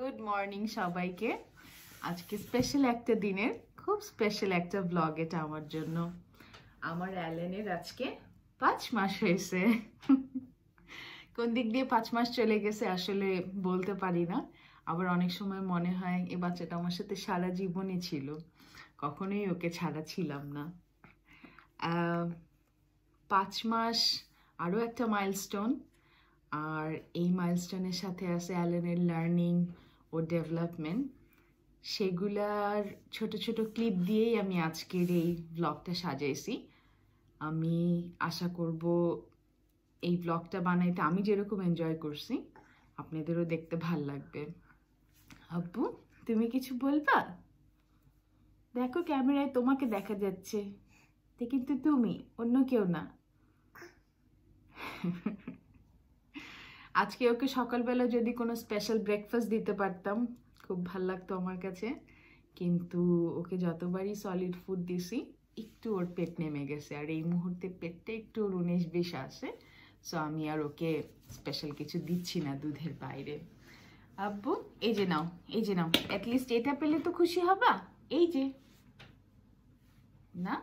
good morning সবাইকে আজকে special একটা দিনের খুব স্পেশাল একটা ব্লগ এটা আমার জন্য আমার অ্যালেনের আজকে পাঁচ মাস হয়েছে কোন দিক দিয়ে পাঁচ মাস চলে গেছে আসলে বলতে পারি না আবার অনেক সময় মনে হয় এ বাচ্চাটা আমার সাথে সারা জীবনই ছিল কখনোই ওকে ছাড়া ছিলাম না পাঁচ মাস আরও একটা মাইলস্টোন আর এই মাইলস্টোনের সাথে আছে অ্যালেনের লার্নিং ও ডেভেলপমেন্ট সেগুলার ছোট ছোট ক্লিপ দিয়েই আমি আজকের এই ব্লগটা সাজাইছি আমি আশা করব এই ব্লগটা বানাইতে আমি যেরকম এনজয় করছি আপনাদেরও দেখতে ভাল লাগবে আব্বু তুমি কিছু বলবা দেখো ক্যামেরায় তোমাকে দেখা যাচ্ছে কিন্তু তুমি অন্য কেউ না আজকে ওকে সকালবেলা যদি কোনো স্পেশাল ব্রেকফাস্ট দিতে পারতাম খুব ভাল লাগতো আমার কাছে কিন্তু ওকে যতবারই সলিড ফুড দিছি একটু ওর পেট নেমে গেছে আর এই মুহূর্তে পেটটা একটু ওর উনিশ বিষ আসে সো আমি আর ওকে স্পেশাল কিছু দিচ্ছি না দুধের বাইরে আব্বু এই যে নাও এই যে নাও অ্যাটলিস্ট এটা পেলে তো খুশি হবা এই যে না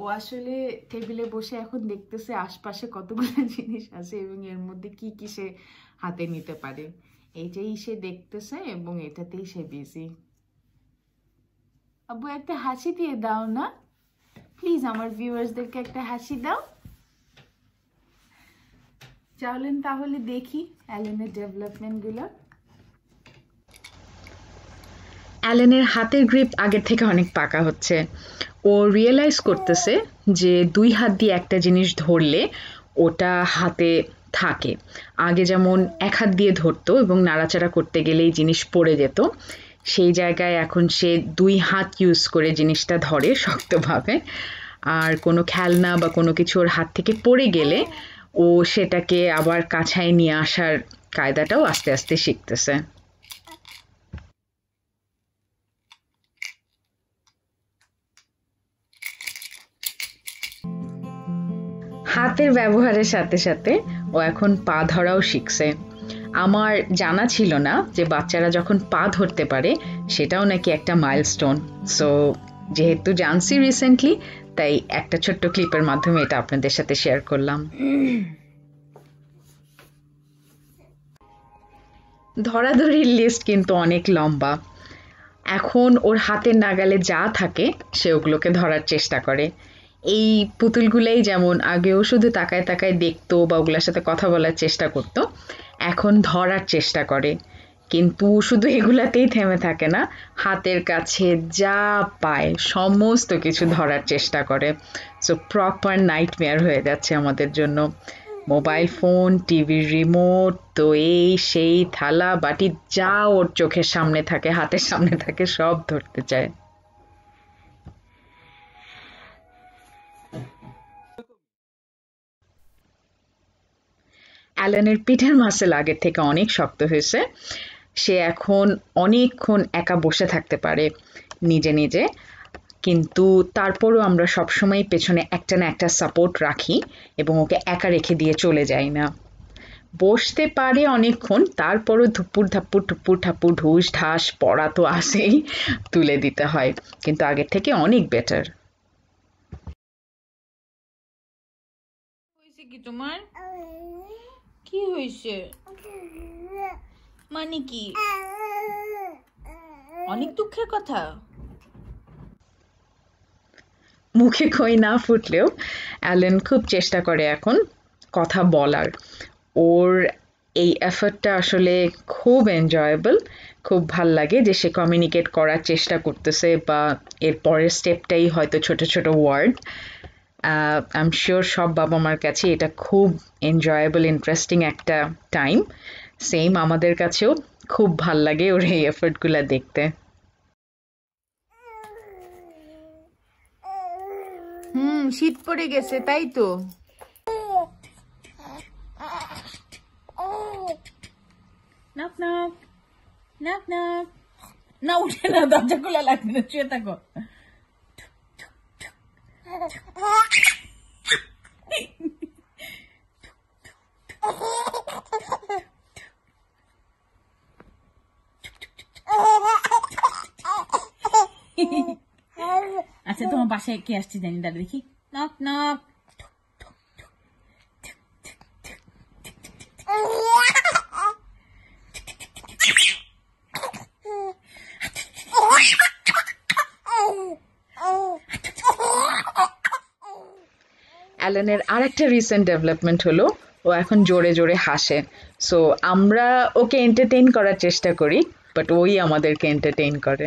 ও আসলে টেবিলে বসে এখন দেখতেছে আশপাশে কতগুলো জিনিস আছে এবং এর মধ্যে কি কি সে হাতে নিতে পারে এইটাই সে দেখতেছে এবং এটাতেই সে বিজি আবু একটা হাসি দিয়ে দাও না প্লিজ আমার ভিউয়ার্সদেরকে একটা হাসি দাও চলেন তাহলে দেখি অ্যালেনের ডেভেলপমেন্টগুলো অ্যালেনের হাতের গ্রিপ আগের থেকে অনেক পাকা হচ্ছে ও রিয়েলাইজ করতেছে যে দুই হাত দিয়ে একটা জিনিস ধরলে ওটা হাতে থাকে আগে যেমন এক হাত দিয়ে ধরতো এবং নাড়াচাড়া করতে গেলেই জিনিস পড়ে যেত সেই জায়গায় এখন সে দুই হাত ইউজ করে জিনিসটা ধরে শক্তভাবে আর কোনো খেলনা বা কোনো কিছু ওর হাত থেকে পড়ে গেলে ও সেটাকে আবার কাছায় নিয়ে আসার কায়দাটাও আস্তে আস্তে শিখতেছে হাতের ব্যবহারের সাথে সাথে ও এখন পা ধরাও শিখছে আমার জানা ছিল না যে বাচ্চারা যখন পা ধরতে পারে সেটাও নাকি একটা মাইলস্টোন সো যেহেতু জানছি রিসেন্টলি তাই একটা ছোট্ট ক্লিপের মাধ্যমে এটা আপনাদের সাথে শেয়ার করলাম ধরাধরির লিস্ট কিন্তু অনেক লম্বা এখন ওর হাতের নাগালে যা থাকে সে ওগুলোকে ধরার চেষ্টা করে এই পুতুলগুলাই যেমন আগেও শুধু তাকায় তাকায় দেখতো বা ওগুলোর সাথে কথা বলার চেষ্টা করত এখন ধরার চেষ্টা করে কিন্তু শুধু এগুলাতেই থেমে থাকে না হাতের কাছে যা পায় সমস্ত কিছু ধরার চেষ্টা করে সো প্রপার নাইটমেয়ার হয়ে যাচ্ছে আমাদের জন্য মোবাইল ফোন টিভির রিমোট তো এই সেই থালা বাটি যা ওর চোখের সামনে থাকে হাতের সামনে থাকে সব ধরতে চায় অ্যালেনের পিঠের মাসেল আগের থেকে অনেক শক্ত হয়েছে সে এখন অনেকক্ষণ একা বসে থাকতে পারে নিজে নিজে কিন্তু তারপরও আমরা সবসময় পেছনে একটা না একটা সাপোর্ট রাখি এবং ওকে একা রেখে দিয়ে চলে যাই না বসতে পারে অনেকক্ষণ তারপরও ধুপুর ধাপ্পুর ঠুপুর ঠাপুর ঢুস ঢাস পড়া তো আসেই তুলে দিতে হয় কিন্তু আগের থেকে অনেক বেটার তোমার কি হয়েছে মানে কি অনেক দুঃখের কথা মুখে কই না ফুটলেও অ্যালেন খুব চেষ্টা করে এখন কথা বলার ওর এই এফার্টটা আসলে খুব এনজয়েবল খুব ভাল লাগে যে সে কমিউনিকেট করার চেষ্টা করতেছে বা এর পরের স্টেপটাই হয়তো ছোট ছোট ওয়ার্ড আই এম শিওর সব বাবা মার কাছে এটা খুব এনজয়েবল ইন্টারেস্টিং একটা টাইম সেম আমাদের কাছেও খুব ভাল লাগে ওর এই এফোর্টগুলো দেখতে হুম শীত পড়ে গেছে তাই তো না উঠে না দরজা খোলা লাগবে না চুয়ে থাকো বাসায় কে আসছে জানি দাদা দেখি নক নক অ্যালেনের আর একটা রিসেন্ট ডেভেলপমেন্ট হলো ও এখন জোরে জোরে হাসে সো আমরা ওকে এন্টারটেইন করার চেষ্টা করি বাট ওই আমাদেরকে এন্টারটেইন করে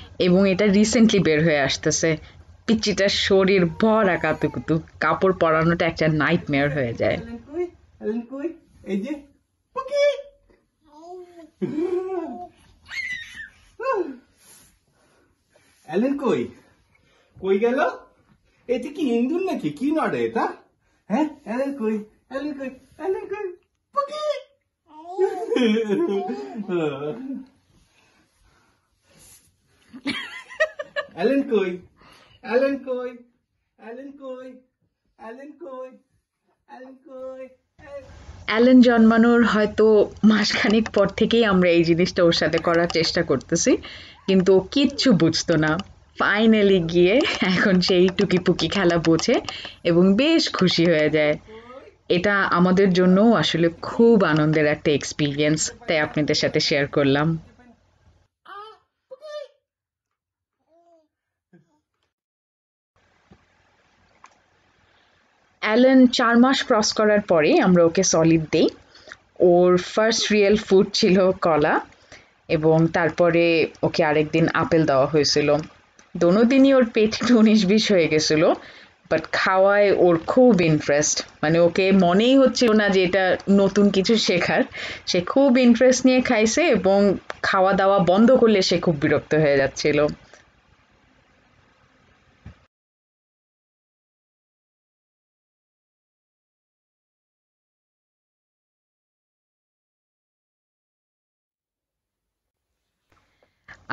এবং এটা রিসেন্টলি বের হয়ে আসতেছে পিচ্চিটার শরীর ভর আকাতুকুতু কাপড় পরানোটা একটা মেয়ার হয়ে যায় অ্যালেন কই কই গেল এতে কি ইন্দুর নাকি কি নড়ে এটা হ্যাঁ কই অ্যালেন কই অ্যালেন কই পুকি অ্যালেন কই অ্যালেন কই অ্যালেন কই অ্যালেন কই অ্যালেন কই অ্যালেন জন্মানোর হয়তো মাসখানেক পর থেকেই আমরা এই জিনিসটা ওর সাথে করার চেষ্টা করতেছি কিন্তু কিচ্ছু বুঝতো না ফাইনালি গিয়ে এখন সেই টুকিপুকি খেলা বোঝে এবং বেশ খুশি হয়ে যায় এটা আমাদের জন্যও আসলে খুব আনন্দের একটা এক্সপিরিয়েন্স তাই আপনাদের সাথে শেয়ার করলাম অ্যালেন চার মাস ক্রস করার পরে আমরা ওকে সলিড দিই ওর ফার্স্ট রিয়েল ফুড ছিল কলা এবং তারপরে ওকে আরেকদিন আপেল দেওয়া হয়েছিল দোনোদিনই ওর পেট একটু উনিশ বিশ হয়ে গেছিলো বাট খাওয়ায় ওর খুব ইন্টারেস্ট মানে ওকে মনেই হচ্ছিল না যে এটা নতুন কিছু শেখার সে খুব ইন্টারেস্ট নিয়ে খাইছে এবং খাওয়া দাওয়া বন্ধ করলে সে খুব বিরক্ত হয়ে যাচ্ছিল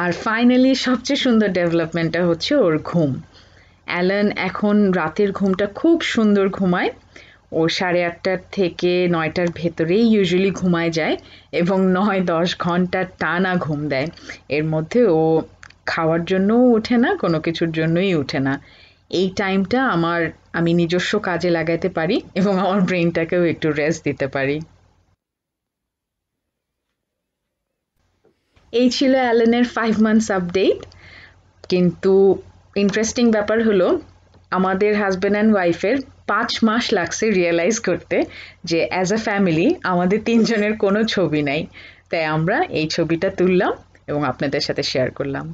আর ফাইনালি সবচেয়ে সুন্দর ডেভেলপমেন্টটা হচ্ছে ওর ঘুম অ্যালান এখন রাতের ঘুমটা খুব সুন্দর ঘুমায় ও সাড়ে আটটার থেকে নয়টার ভেতরেই ইউজুয়ালি ঘুমায় যায় এবং নয় দশ ঘন্টা টানা ঘুম দেয় এর মধ্যে ও খাওয়ার জন্যও ওঠে না কোনো কিছুর জন্যই ওঠে না এই টাইমটা আমার আমি নিজস্ব কাজে লাগাতে পারি এবং আমার ব্রেনটাকেও একটু রেস্ট দিতে পারি এই ছিল অ্যালেনের ফাইভ মান্থস আপডেট কিন্তু ইন্টারেস্টিং ব্যাপার হলো আমাদের হাজব্যান্ড অ্যান্ড ওয়াইফের পাঁচ মাস লাগছে রিয়েলাইজ করতে যে অ্যাজ আ ফ্যামিলি আমাদের তিনজনের কোনো ছবি নাই তাই আমরা এই ছবিটা তুললাম এবং আপনাদের সাথে শেয়ার করলাম